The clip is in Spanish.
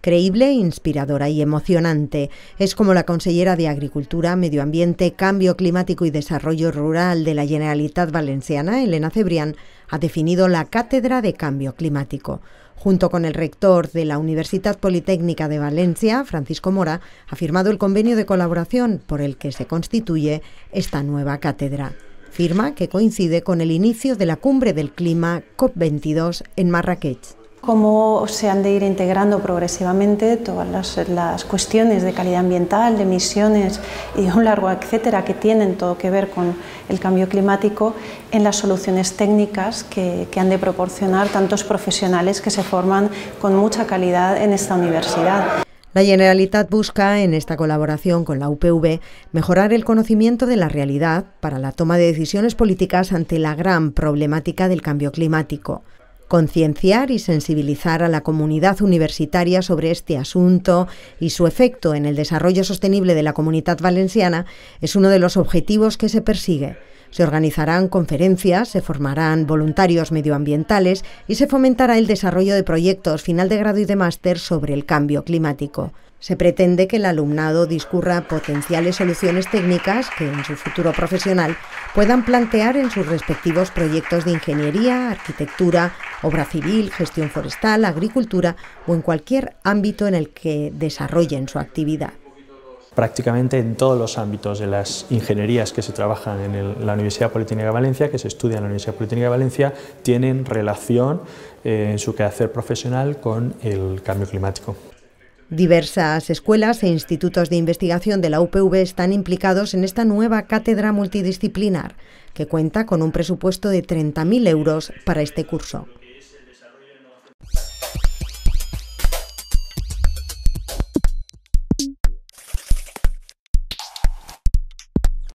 creíble, inspiradora y emocionante. Es como la consellera de Agricultura, Medio Ambiente, Cambio Climático y Desarrollo Rural de la Generalitat Valenciana, Elena Cebrián, ha definido la Cátedra de Cambio Climático. Junto con el rector de la Universidad Politécnica de Valencia, Francisco Mora, ha firmado el convenio de colaboración por el que se constituye esta nueva cátedra. Firma que coincide con el inicio de la cumbre del clima COP22 en Marrakech cómo se han de ir integrando progresivamente todas las, cuestiones de calidad ambiental, de emisiones y un largo etcétera que tienen todo que ver con el cambio climático en las soluciones técnicas que han de proporcionar tantos profesionales que se forman con mucha calidad en esta universidad. La Generalitat busca, en esta colaboración con la UPV, mejorar el conocimiento de la realidad para la toma de decisiones políticas ante la gran problemática del cambio climático concienciar y sensibilizar a la comunidad universitaria sobre este asunto y su efecto en el desarrollo sostenible de la comunidad valenciana es uno de los objetivos que se persigue. Se organizarán conferencias, se formarán voluntarios medioambientales y se fomentará el desarrollo de proyectos final de grado y de máster sobre el cambio climático. Se pretende que el alumnado discurra potenciales soluciones técnicas que en su futuro profesional puedan plantear en sus respectivos proyectos de ingeniería, arquitectura, obra civil, gestión forestal, agricultura o en cualquier ámbito en el que desarrollen su actividad prácticamente en todos los ámbitos de las ingenierías que se trabajan en la Universidad Politécnica de Valencia, que se estudian en la Universidad Politécnica de Valencia, tienen relación eh, en su quehacer profesional con el cambio climático. Diversas escuelas e institutos de investigación de la UPV están implicados en esta nueva cátedra multidisciplinar, que cuenta con un presupuesto de 30.000 euros para este curso.